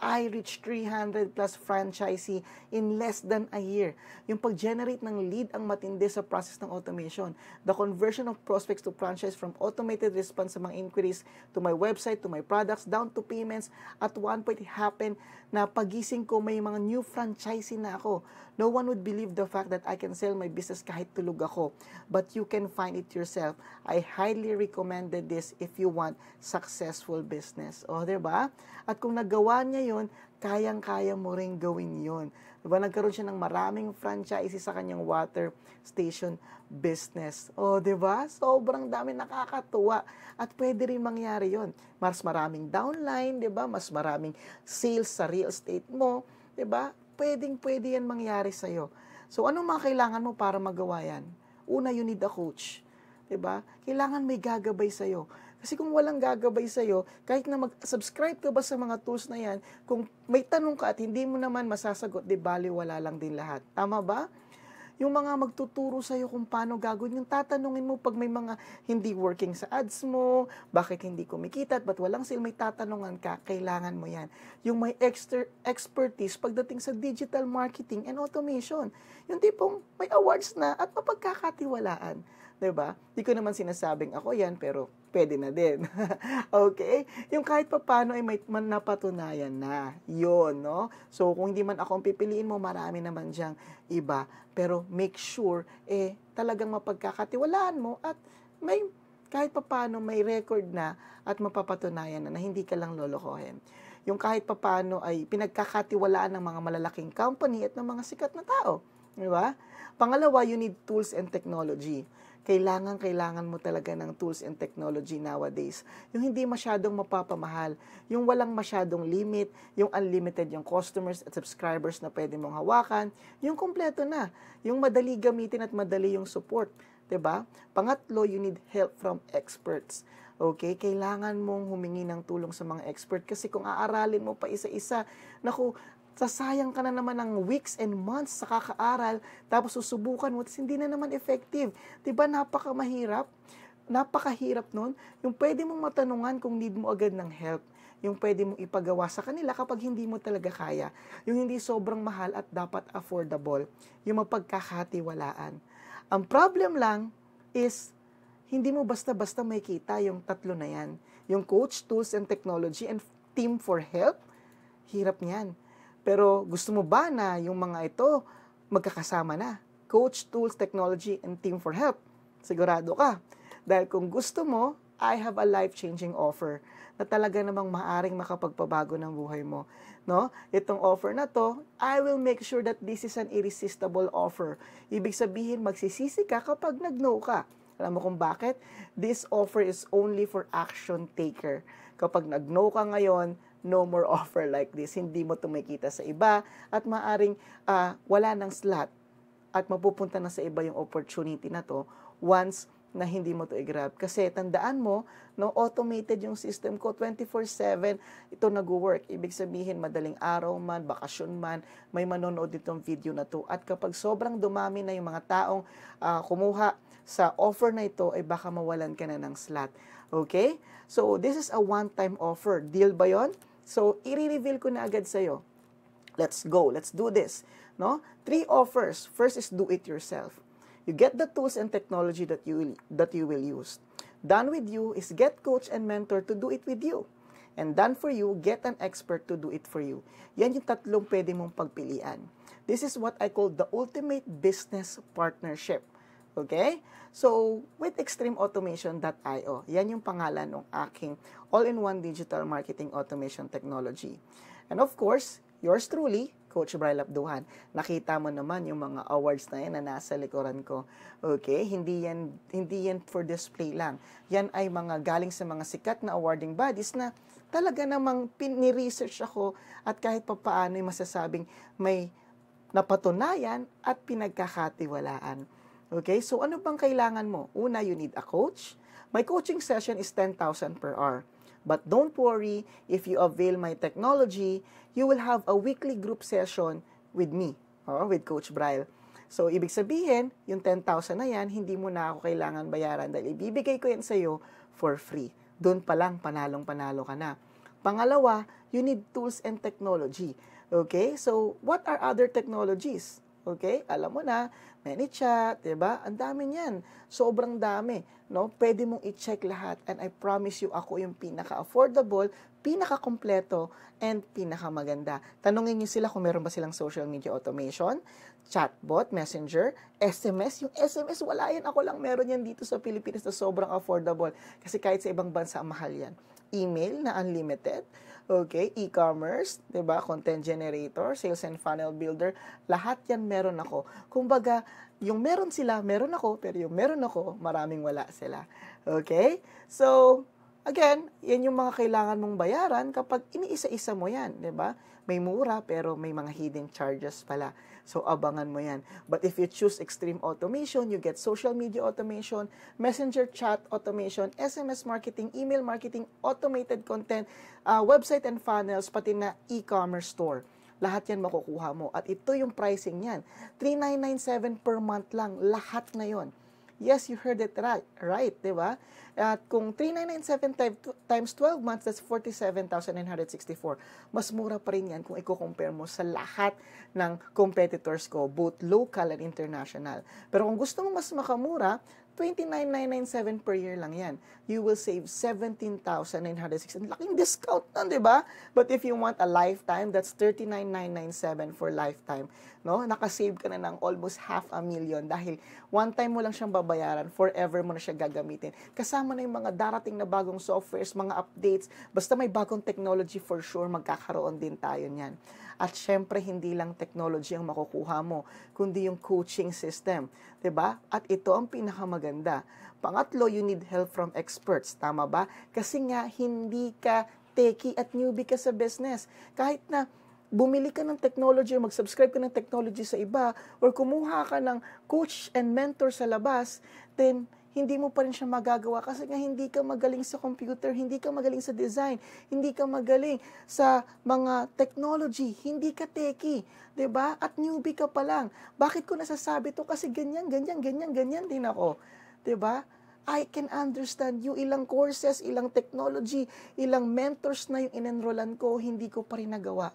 I reached 300 plus franchisee in less than a year. Yung pag-generate ng lead ang matindi sa process ng automation. The conversion of prospects to franchise from automated response sa mga inquiries to my website, to my products, down to payments. At one point, it happened na pagising ko may mga new franchisee na ako. No one would believe the fact that I can sell my business kahit tulog ako. But you can find it yourself. I highly recommended this if you want successful business. O, oh, ba? Diba? At kung nagawa niya ngayon, kayang-kaya mo ring gawin yon. Diba? Nagkaroon siya ng maraming franchise sa kanyang water station business. O, oh, ba? Diba? Sobrang dami nakakatuwa. At pwede rin mangyari yon. Mas maraming downline, di ba? Mas maraming sales sa real estate mo. di ba? Diba? Pwedeng pwede yan mangyari sa'yo. So, anong mga kailangan mo para magawa yan? Una, you need a coach. Di ba? Kailangan may gagabay sa'yo kasi kung walang gagabay sa'yo, kahit na mag-subscribe ka ba sa mga tools na yan, kung may tanong ka at hindi mo naman masasagot, di bali wala lang din lahat. Tama ba? yung mga magtuturo sa iyo kung paano gagawin, yung tatanungin mo pag may mga hindi working sa ads mo, bakit hindi kumikita at ba't walang sale, may tatanungan ka, kailangan mo yan. Yung may extra expertise pagdating sa digital marketing and automation, yung tipong may awards na at mapagkakatiwalaan. 'di ba? Di ko naman sinasabing ako 'yan pero pwede na din. <laughs> okay? Yung kahit papano ay may man napatunayan na. 'Yon, no? So kung hindi man ako ang pipiliin mo, marami naman diyang iba, pero make sure eh talagang mapagkakatiwalaan mo at may kahit papano may record na at mapapatunayan na na hindi ka lang lolokohin yung kahit papano ay pinagkakatiwalaan ng mga malalaking company at ng mga sikat na tao. Di ba? Pangalawa, you need tools and technology. Kailangan, kailangan mo talaga ng tools and technology nowadays. Yung hindi masyadong mapapamahal, yung walang masyadong limit, yung unlimited yung customers at subscribers na pwede mong hawakan, yung kompleto na, yung madali gamitin at madali yung support. 'di ba? Pangatlo, you need help from experts. Okay, kailangan mong humingi ng tulong sa mga expert kasi kung aaralin mo pa isa-isa, naku, sasayang ka na naman ng weeks and months sa kakaaral, tapos susubukan mo, tapos hindi na naman effective. Diba napakamahirap? Napakahirap nun. Yung pwede mong matanungan kung need mo agad ng help. Yung pwede mong ipagawa sa kanila kapag hindi mo talaga kaya. Yung hindi sobrang mahal at dapat affordable. Yung mapagkakatiwalaan. Ang problem lang is hindi mo basta-basta may kita yung tatlo na yan. Yung coach, tools, and technology, and team for help, hirap niyan pero gusto mo ba na yung mga ito magkakasama na? Coach, Tools, Technology, and Team for Help. Sigurado ka. Dahil kung gusto mo, I have a life-changing offer na talaga namang maaring makapagpabago ng buhay mo. No? Itong offer na to, I will make sure that this is an irresistible offer. Ibig sabihin, magsisisi ka kapag nag-no ka. Alam mo kung bakit? This offer is only for action taker. Kapag nag-no ka ngayon, no more offer like this. Hindi mo tumikita sa iba at maaring uh, wala ng slot at mapupunta na sa iba yung opportunity na to once na hindi mo to i-grab. Kasi tandaan mo, no, automated yung system ko, 24-7, ito nag-work. Ibig sabihin, madaling araw man, bakasyon man, may manonood ditong video na to. At kapag sobrang dumami na yung mga taong uh, kumuha sa offer na ito, ay eh, baka mawalan ka na ng slot. Okay? So, this is a one-time offer. Deal ba yon? So, i-reveal ko na agad sa'yo. Let's go. Let's do this. No? Three offers. First is do it yourself. You get the tools and technology that you will, that you will use. Done with you is get coach and mentor to do it with you. And done for you, get an expert to do it for you. Yan yung tatlong pwede mong pagpilian. This is what I call the ultimate business partnership. Okay? So, with extremeautomation.io, yan yung pangalan ng aking all-in-one digital marketing automation technology. And of course, yours truly, Coach Brian Lapduhan. Nakita mo naman yung mga awards na yan na nasa likuran ko. Okay, hindi yan, hindi yan for display lang. Yan ay mga galing sa mga sikat na awarding bodies na talaga namang piniresearch ako at kahit papaano ay masasabing may napatunayan at pinagkakatiwalaan. Okay, so ano bang kailangan mo? Una, you need a coach. My coaching session is 10,000 per hour. But don't worry, if you avail my technology, you will have a weekly group session with me, oh, with Coach Bryle. So, ibig sabihin, yung 10,000 na yan, hindi mo na ako kailangan bayaran dahil ibibigay ko yan sa'yo for free. Doon pa lang, panalong-panalo ka na. Pangalawa, you need tools and technology. Okay? So, what are other technologies? Okay? Alam mo na, ManyChat, 'di ba? Ang dami niyan. Sobrang dami, no? Pwede mong i-check lahat and I promise you ako yung pinaka-affordable, pinaka-kompleto and pinaka-maganda. Tanungin niyo sila kung meron ba silang social media automation, chatbot, messenger, SMS. Yung SMS, wala yan. Ako lang meron yan dito sa Pilipinas na sobrang affordable. Kasi kahit sa ibang bansa, mahal yan. Email na unlimited Okay, e-commerce, 'di ba? Content generator, sales and funnel builder, lahat 'yan meron ako. Kumbaga, yung meron sila, meron ako, pero yung meron ako, maraming wala sila. Okay? So, Again, yan yung mga kailangan mong bayaran kapag iniisa-isa mo yan, di ba? May mura pero may mga hidden charges pala. So, abangan mo yan. But if you choose extreme automation, you get social media automation, messenger chat automation, SMS marketing, email marketing, automated content, uh, website and funnels, pati na e-commerce store lahat yan makukuha mo. At ito yung pricing niyan. 3,997 per month lang, lahat na yon. Yes, you heard it right, right di ba? At kung 3,997 times 12 months, that's 47,964. Mas mura pa rin yan kung i-compare mo sa lahat ng competitors ko, both local and international. Pero kung gusto mo mas makamura, 29,997 per year lang yan. You will save 17,906. And laking discount nun, di ba? But if you want a lifetime, that's 39,997 for lifetime. No? Nakasave ka na ng almost half a million dahil one time mo lang siyang babayaran, forever mo na siya gagamitin. Kasama na yung mga darating na bagong softwares, mga updates, basta may bagong technology for sure, magkakaroon din tayo niyan. At syempre, hindi lang technology ang makukuha mo, kundi yung coaching system. 'di ba? At ito ang pinakamaganda. Pangatlo, you need help from experts, tama ba? Kasi nga hindi ka techie at newbie ka sa business. Kahit na bumili ka ng technology, mag-subscribe ka ng technology sa iba, or kumuha ka ng coach and mentor sa labas, then hindi mo pa rin siya magagawa kasi nga hindi ka magaling sa computer, hindi ka magaling sa design, hindi ka magaling sa mga technology, hindi ka teki, 'di ba? At newbie ka pa lang. Bakit ko nasasabi 'to? Kasi ganyan, ganyan, ganyan, ganyan din ako. 'Di ba? I can understand you. Ilang courses, ilang technology, ilang mentors na yung inenrollan ko, hindi ko pa rin nagawa.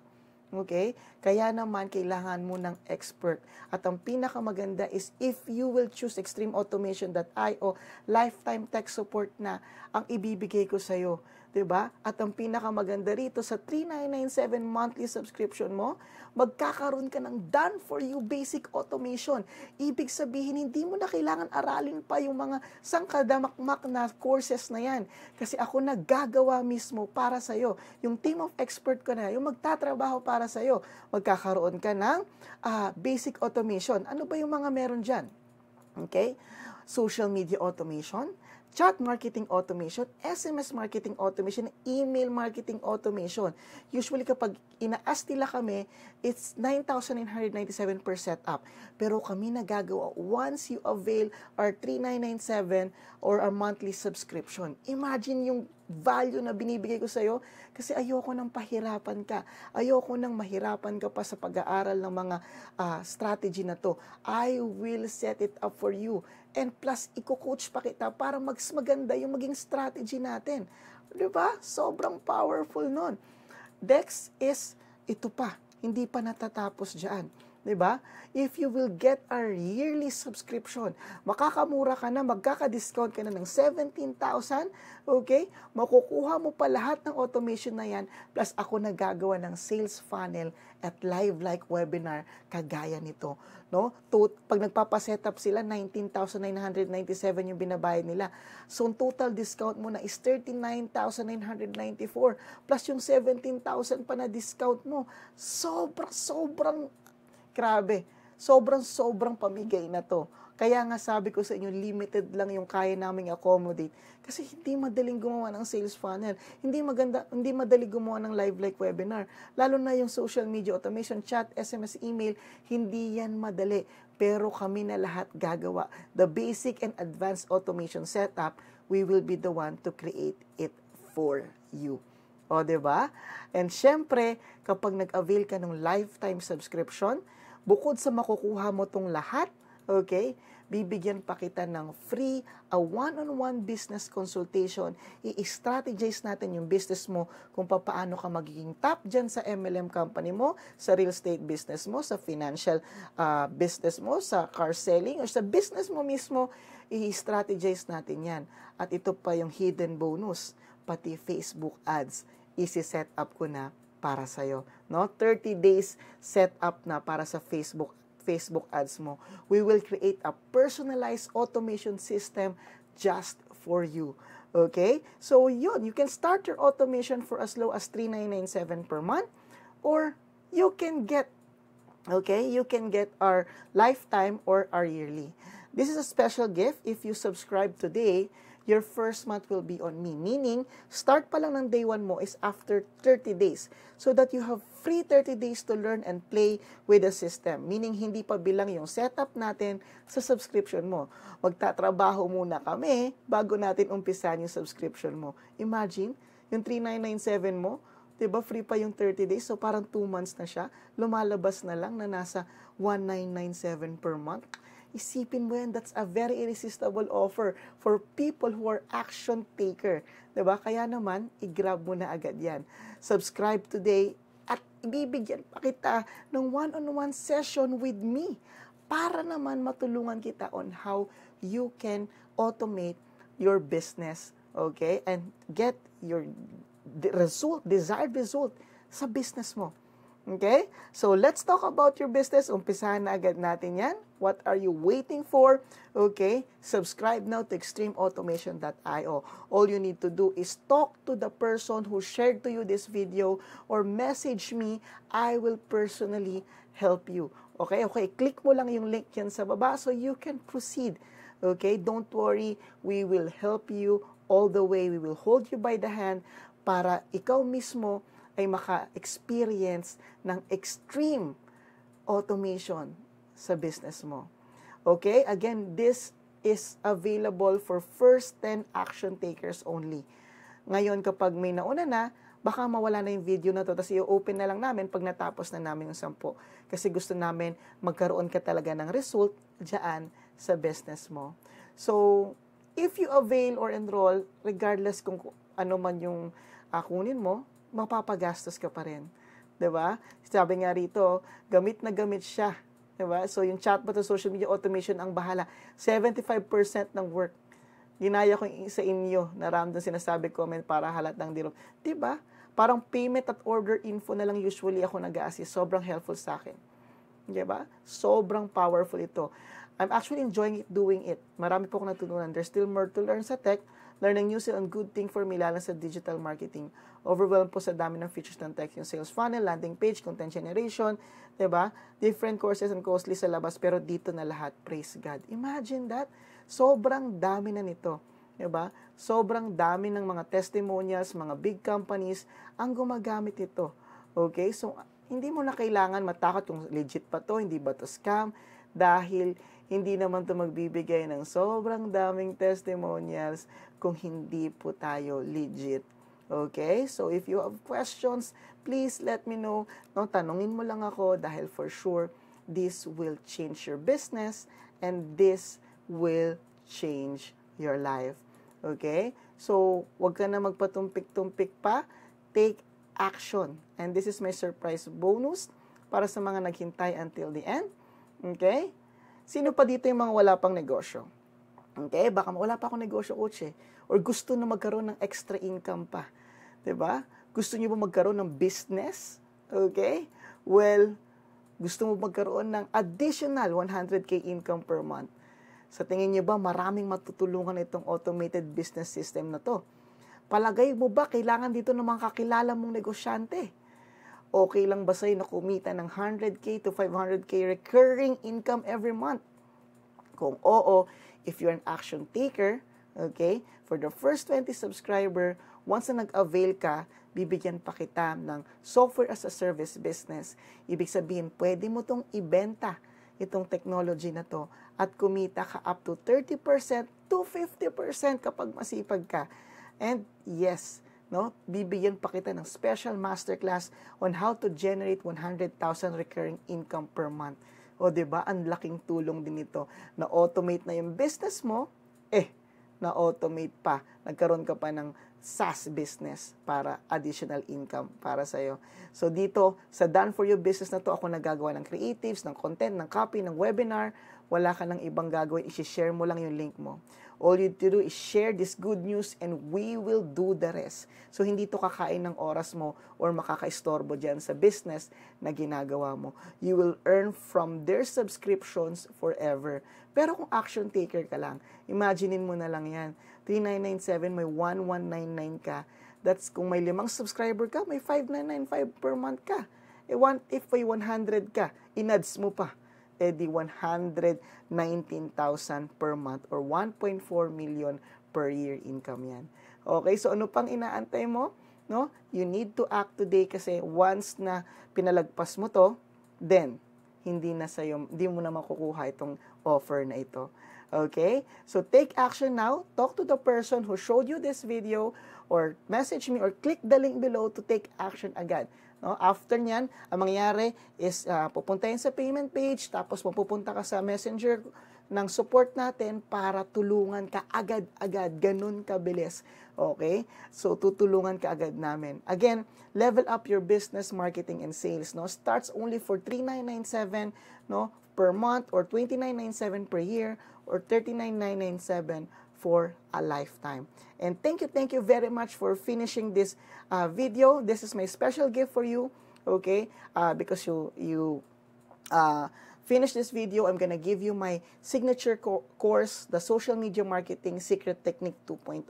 Okay? Kaya naman, kailangan mo ng expert. At ang pinakamaganda is if you will choose extremeautomation.io, lifetime tech support na ang ibibigay ko sa'yo ba? At ang pinakamaganda rito, sa 3997 monthly subscription mo, magkakaroon ka ng done for you basic automation. Ibig sabihin, hindi mo na kailangan aralin pa yung mga sangkadamakmak na courses na yan. Kasi ako naggagawa mismo para sa'yo. Yung team of expert ko na, yung magtatrabaho para sa'yo, magkakaroon ka ng uh, basic automation. Ano ba yung mga meron dyan? Okay? Social media automation, chat marketing automation, SMS marketing automation, email marketing automation. Usually kapag inaas nila kami, it's 9,997 per setup. Pero kami nagagawa once you avail our 3997 or our monthly subscription. Imagine yung value na binibigay ko sa'yo kasi ayoko nang pahirapan ka. Ayoko nang mahirapan ka pa sa pag-aaral ng mga uh, strategy na to. I will set it up for you And plus, iko coach pa kita para mas maganda yung maging strategy natin. Di ba? Sobrang powerful nun. Dex is ito pa. Hindi pa natatapos diyan. 'di ba? If you will get our yearly subscription, makakamura ka na, magkaka-discount ka na ng 17,000, okay? Makukuha mo pa lahat ng automation na 'yan plus ako nagagawa ng sales funnel at live like webinar kagaya nito, no? To, pag nagpapa-setup sila 19,997 yung binabayad nila. So ang total discount mo na is 39,994 plus yung 17,000 pa na discount mo. Sobra sobrang Grabe, sobrang-sobrang pamigay na to. Kaya nga sabi ko sa inyo, limited lang yung kaya naming accommodate. Kasi hindi madaling gumawa ng sales funnel. Hindi, maganda, hindi madaling gumawa ng live-like webinar. Lalo na yung social media automation, chat, SMS, email, hindi yan madali. Pero kami na lahat gagawa. The basic and advanced automation setup, we will be the one to create it for you. O, ba? Diba? And syempre, kapag nag-avail ka ng lifetime subscription, Bukod sa makukuha mo tong lahat, okay, bibigyan pa kita ng free, a one-on-one business consultation. I-strategize natin yung business mo kung paano ka magiging top dyan sa MLM company mo, sa real estate business mo, sa financial uh, business mo, sa car selling, or sa business mo mismo, i-strategize natin yan. At ito pa yung hidden bonus, pati Facebook ads, isi-set up ko na para sa iyo, no? 30 days set up na para sa Facebook Facebook ads mo. We will create a personalized automation system just for you. Okay? So yun, you can start your automation for as low as 3997 per month or you can get okay, you can get our lifetime or our yearly. This is a special gift if you subscribe today your first month will be on me. Meaning, start pa lang ng day 1 mo is after 30 days so that you have free 30 days to learn and play with the system. Meaning, hindi pa bilang yung setup natin sa subscription mo. Magtatrabaho muna kami bago natin umpisan yung subscription mo. Imagine, yung 3997 mo, Diba, free pa yung 30 days so parang 2 months na siya lumalabas na lang na nasa 1997 per month Isipin mo yan, that's a very irresistible offer for people who are action taker. ba? Diba? Kaya naman, i-grab mo na agad yan. Subscribe today at ibibigyan pa kita ng one-on-one session with me para naman matulungan kita on how you can automate your business, okay? And get your result, desired result sa business mo. Okay? So, let's talk about your business. Umpisahan na agad natin yan. What are you waiting for? Okay, subscribe now to extremeautomation.io. All you need to do is talk to the person who shared to you this video or message me. I will personally help you. Okay, okay, click mo lang yung link yan sa baba so you can proceed. Okay, don't worry, we will help you all the way. We will hold you by the hand para ikaw mismo ay maka-experience ng extreme automation sa business mo. Okay? Again, this is available for first 10 action takers only. Ngayon, kapag may nauna na, baka mawala na yung video na to. Tapos i-open na lang namin pag natapos na namin yung sampo. Kasi gusto namin magkaroon ka talaga ng result dyan sa business mo. So, if you avail or enroll, regardless kung ano man yung uh, kunin mo, mapapagastos ka pa rin. 'di ba? Sabi nga rito, gamit na gamit siya Diba? So, yung chatbot at social media automation ang bahala. 75% ng work. Ginaya ko sa inyo na random sinasabi comment para halat halatang dirop. Diba? Parang payment at order info na lang usually ako nag assist Sobrang helpful sa akin. Diba? Sobrang powerful ito. I'm actually enjoying it, doing it. Marami po akong natutunan. There's still more to learn sa tech, learning ang new sale and good thing for me lalo sa digital marketing. Overwhelmed po sa dami ng features ng tech, yung sales funnel, landing page, content generation, ba? Diba? Different courses and costly sa labas, pero dito na lahat. Praise God. Imagine that. Sobrang dami na nito. ba? Diba? Sobrang dami ng mga testimonials, mga big companies ang gumagamit ito. Okay? So, hindi mo na kailangan matakot kung legit pa to, hindi ba to scam, dahil hindi naman to magbibigay ng sobrang daming testimonials kung hindi po tayo legit. Okay? So, if you have questions, please let me know. No, tanungin mo lang ako dahil for sure, this will change your business and this will change your life. Okay? So, wag ka na magpatumpik-tumpik pa. Take action. And this is my surprise bonus para sa mga naghintay until the end. Okay? Sino pa dito yung mga wala pang negosyo? Okay, baka wala pa akong negosyo coach eh. Or gusto na magkaroon ng extra income pa. 'Di ba? Gusto niyo ba magkaroon ng business? Okay? Well, gusto mo magkaroon ng additional 100k income per month. Sa tingin niyo ba maraming matutulungan itong automated business system na 'to? Palagay mo ba kailangan dito ng mga kakilala mong negosyante? Okay lang ba sa'yo na kumita ng 100k to 500k recurring income every month? Kung oo, If you're an action taker, okay, for the first 20 subscriber, once na nag-avail ka, bibigyan pa kita ng software as a service business. Ibig sabihin, pwede mo itong ibenta, itong technology na to, at kumita ka up to 30% to 50% kapag masipag ka. And yes, no, bibigyan pa kita ng special masterclass on how to generate 100,000 recurring income per month. O 'di ba? Ang laking tulong din nito na automate na yung business mo. Eh, na automate pa. Nagkaroon ka pa ng SaaS business para additional income para sa iyo. So dito sa done for you business na to, ako nagagawa ng creatives, ng content, ng copy, ng webinar, wala ka ng ibang gagawin, i-share mo lang yung link mo. All you do is share this good news and we will do the rest. So hindi to kakain ng oras mo or makakaistorbo dyan sa business na ginagawa mo. You will earn from their subscriptions forever. Pero kung action taker ka lang, imaginein mo na lang yan. 3997, may 1199 ka. That's kung may limang subscriber ka, may 5995 per month ka. E one, if may 100 ka, inads mo pa edi eh, 119,000 per month or 1.4 million per year income yan. Okay, so ano pang inaantay mo? No? You need to act today kasi once na pinalagpas mo to, then hindi na sa hindi mo na makukuha itong offer na ito. Okay? So take action now. Talk to the person who showed you this video or message me or click the link below to take action agad. No? After niyan, ang mangyayari is uh, pupunta yan sa payment page, tapos mapupunta ka sa messenger ng support natin para tulungan ka agad-agad, ganun kabilis. Okay? So, tutulungan ka agad namin. Again, level up your business marketing and sales. No? Starts only for 3,997 no? per month or 2997 per year or 39,997 for a lifetime. And thank you, thank you very much for finishing this uh, video. This is my special gift for you, okay? Uh, because you, you uh, finish this video, I'm gonna give you my signature co course, the Social Media Marketing Secret Technique 2.0,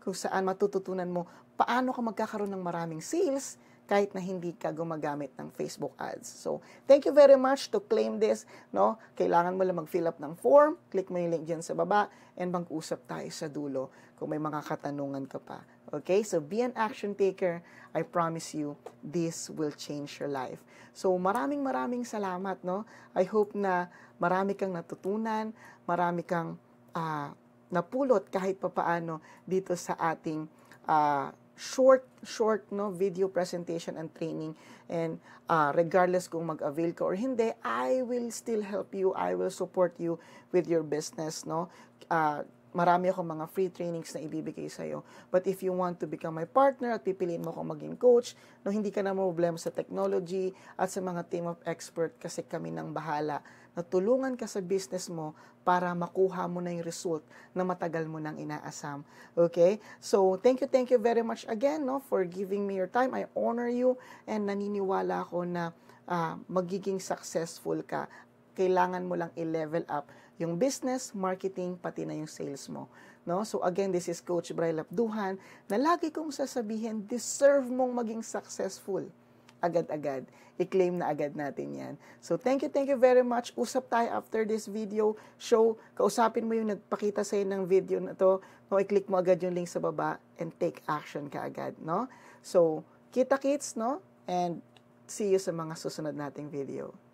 kung saan matututunan mo paano ka magkakaroon ng maraming sales, kahit na hindi ka gumagamit ng Facebook ads. So, thank you very much to claim this, no? Kailangan mo lang mag-fill up ng form, click mo yung link dyan sa baba, and mag-usap tayo sa dulo kung may mga katanungan ka pa. Okay? So, be an action taker. I promise you, this will change your life. So, maraming maraming salamat, no? I hope na marami kang natutunan, marami kang uh, napulot kahit papaano dito sa ating uh, short, short no video presentation and training. And uh, regardless kung mag-avail ka or hindi, I will still help you. I will support you with your business. no uh, marami akong mga free trainings na ibibigay sa iyo. But if you want to become my partner at pipiliin mo akong maging coach, no, hindi ka na problema sa technology at sa mga team of expert kasi kami nang bahala na tulungan ka sa business mo para makuha mo na yung result na matagal mo nang inaasam. Okay? So, thank you, thank you very much again no, for giving me your time. I honor you and naniniwala ako na uh, magiging successful ka. Kailangan mo lang i-level up yung business, marketing, pati na yung sales mo. No? So again, this is Coach Bryl Abduhan na lagi kong sasabihin, deserve mong maging successful agad-agad. I-claim na agad natin yan. So, thank you, thank you very much. Usap tayo after this video show. Kausapin mo yung nagpakita sa'yo ng video na to. No, i-click mo agad yung link sa baba and take action ka agad, no? So, kita kits, no? And see you sa mga susunod nating video.